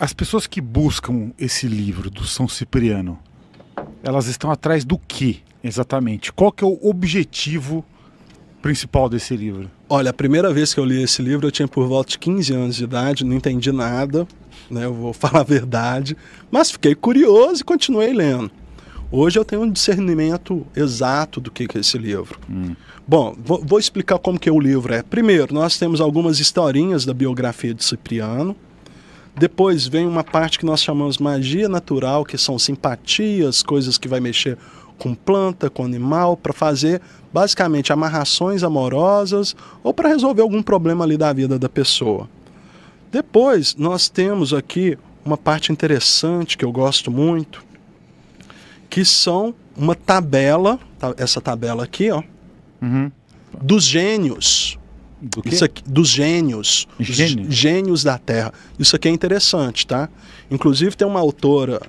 As pessoas que buscam esse livro do São Cipriano, elas estão atrás do que exatamente? Qual que é o objetivo principal desse livro? Olha, a primeira vez que eu li esse livro eu tinha por volta de 15 anos de idade, não entendi nada, né? Eu vou falar a verdade, mas fiquei curioso e continuei lendo. Hoje eu tenho um discernimento exato do que é esse livro. Hum. Bom, vou, vou explicar como que é o livro é. Primeiro, nós temos algumas historinhas da biografia de Cipriano, depois vem uma parte que nós chamamos magia natural, que são simpatias, coisas que vai mexer com planta, com animal, para fazer basicamente amarrações amorosas ou para resolver algum problema ali da vida da pessoa. Depois nós temos aqui uma parte interessante que eu gosto muito, que são uma tabela, tá, essa tabela aqui, ó, uhum. dos gênios. Do Isso aqui, dos gênios. Gênio. Gênios da Terra. Isso aqui é interessante, tá? Inclusive tem uma autora,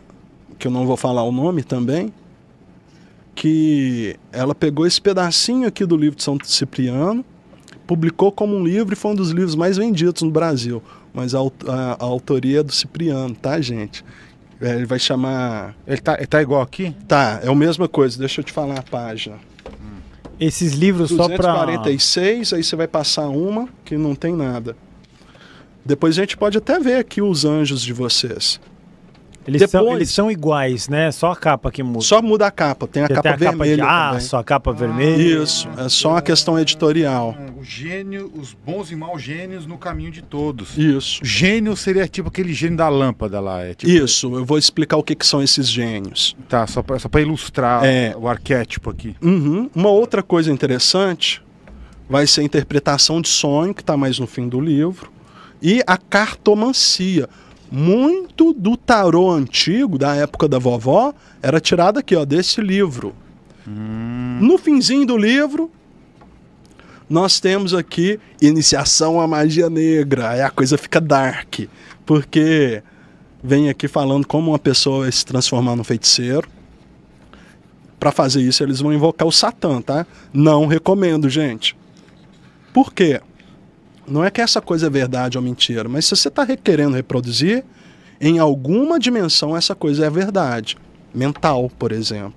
que eu não vou falar o nome também, que ela pegou esse pedacinho aqui do livro de São Cipriano, publicou como um livro e foi um dos livros mais vendidos no Brasil. Mas a, a, a autoria é do Cipriano, tá, gente? É, ele vai chamar. Ele tá, ele tá igual aqui? Tá, é a mesma coisa. Deixa eu te falar a página. Esses livros 246, só para 246, aí você vai passar uma que não tem nada. Depois a gente pode até ver aqui os anjos de vocês. Eles, Depois, são, eles são iguais, né? Só a capa que muda. Só muda a capa. Tem a Porque capa tem a vermelha. Capa de, ah, só a capa ah, vermelha. Isso. É só uma questão editorial. É, o gênio, os bons e maus gênios no caminho de todos. Isso. Gênio seria tipo aquele gênio da lâmpada lá. É tipo... Isso. Eu vou explicar o que, que são esses gênios. Tá, só para só pra ilustrar é... o arquétipo aqui. Uhum. Uma outra coisa interessante vai ser a interpretação de sonho, que está mais no fim do livro, e a cartomancia muito do tarô antigo, da época da vovó, era tirado aqui, ó, desse livro. Hum. No finzinho do livro, nós temos aqui iniciação à magia negra. Aí a coisa fica dark, porque vem aqui falando como uma pessoa vai se transformar num feiticeiro. Para fazer isso, eles vão invocar o Satã, tá? Não recomendo, gente. Por quê? Não é que essa coisa é verdade ou mentira, mas se você está querendo reproduzir, em alguma dimensão essa coisa é verdade. Mental, por exemplo.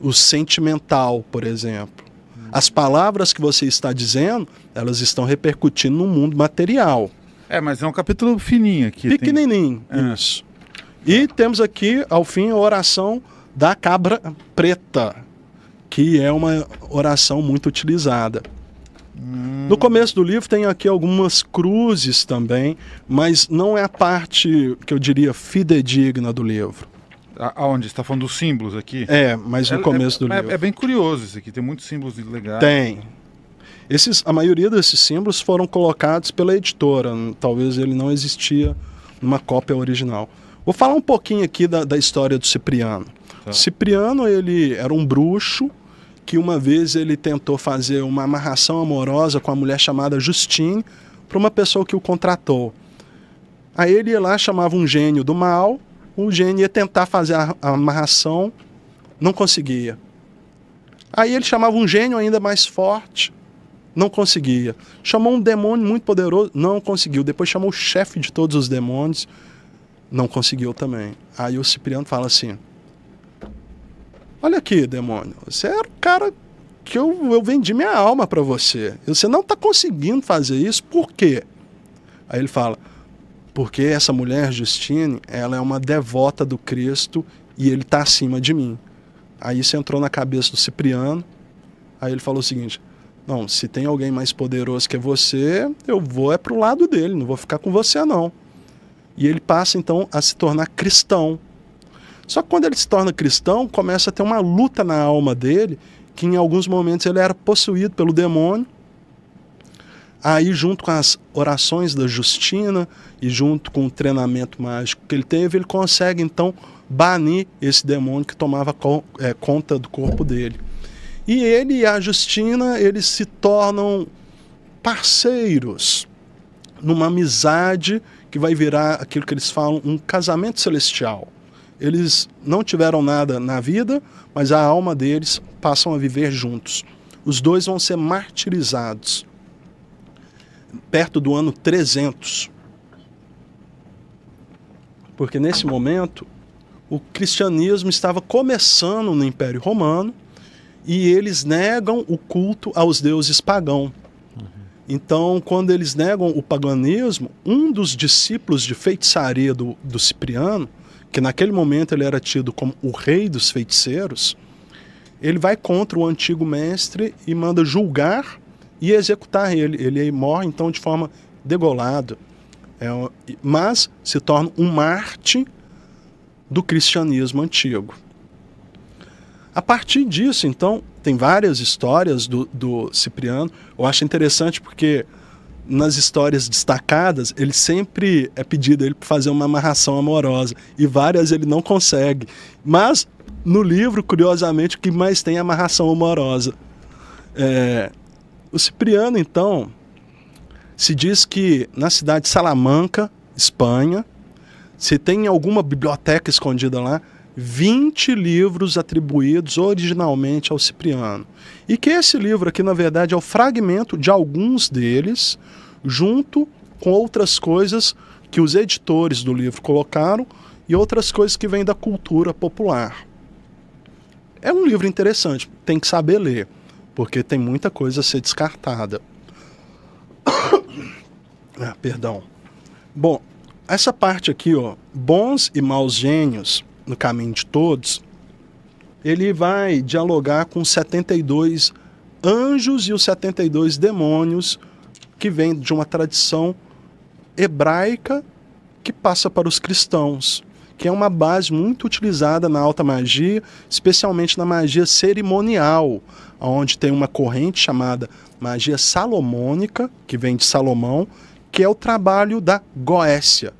O sentimental, por exemplo. Hum. As palavras que você está dizendo, elas estão repercutindo no mundo material. É, mas é um capítulo fininho aqui. Pequenininho, tem... É. isso. É. E temos aqui, ao fim, a oração da cabra preta, que é uma oração muito utilizada. No começo do livro tem aqui algumas cruzes também, mas não é a parte que eu diria fidedigna do livro. Aonde? está falando dos símbolos aqui? É, mas no é, é, começo do é, livro. É bem curioso isso aqui, tem muitos símbolos legais. Tem. Esses, a maioria desses símbolos foram colocados pela editora, talvez ele não existia numa cópia original. Vou falar um pouquinho aqui da, da história do Cipriano. Tá. Cipriano ele era um bruxo que uma vez ele tentou fazer uma amarração amorosa com a mulher chamada Justine para uma pessoa que o contratou. Aí ele ia lá, chamava um gênio do mal, o gênio ia tentar fazer a amarração, não conseguia. Aí ele chamava um gênio ainda mais forte, não conseguia. Chamou um demônio muito poderoso, não conseguiu. Depois chamou o chefe de todos os demônios, não conseguiu também. Aí o Cipriano fala assim: Olha aqui, demônio, você era é o cara que eu, eu vendi minha alma para você. você não está conseguindo fazer isso, por quê? Aí ele fala, porque essa mulher, Justine, ela é uma devota do Cristo e ele está acima de mim. Aí isso entrou na cabeça do Cipriano, aí ele falou o seguinte, não, se tem alguém mais poderoso que você, eu vou é pro lado dele, não vou ficar com você não. E ele passa então a se tornar cristão, só que quando ele se torna cristão, começa a ter uma luta na alma dele, que em alguns momentos ele era possuído pelo demônio. Aí, junto com as orações da Justina e junto com o treinamento mágico que ele teve, ele consegue então banir esse demônio que tomava co é, conta do corpo dele. E ele e a Justina, eles se tornam parceiros numa amizade que vai virar aquilo que eles falam um casamento celestial. Eles não tiveram nada na vida, mas a alma deles passam a viver juntos. Os dois vão ser martirizados perto do ano 300. Porque nesse momento o cristianismo estava começando no Império Romano e eles negam o culto aos deuses pagãos. Então, quando eles negam o paganismo, um dos discípulos de feitiçaria do, do Cipriano que naquele momento ele era tido como o rei dos feiticeiros, ele vai contra o antigo mestre e manda julgar e executar ele. Ele morre então de forma degolado, é, mas se torna um mártir do cristianismo antigo. A partir disso, então, tem várias histórias do, do Cipriano. Eu acho interessante porque nas histórias destacadas, ele sempre é pedido ele fazer uma amarração amorosa e várias ele não consegue. Mas no livro, curiosamente, o que mais tem é amarração amorosa. É... O Cipriano, então, se diz que na cidade de Salamanca, Espanha, se tem alguma biblioteca escondida lá, 20 livros atribuídos originalmente ao Cipriano. E que esse livro aqui, na verdade, é o fragmento de alguns deles, junto com outras coisas que os editores do livro colocaram e outras coisas que vêm da cultura popular. É um livro interessante, tem que saber ler, porque tem muita coisa a ser descartada. ah, perdão. Bom, essa parte aqui, ó, bons e maus gênios, no caminho de todos, ele vai dialogar com 72 anjos e os 72 demônios que vêm de uma tradição hebraica que passa para os cristãos, que é uma base muito utilizada na alta magia, especialmente na magia cerimonial, onde tem uma corrente chamada magia salomônica, que vem de Salomão, que é o trabalho da Goécia,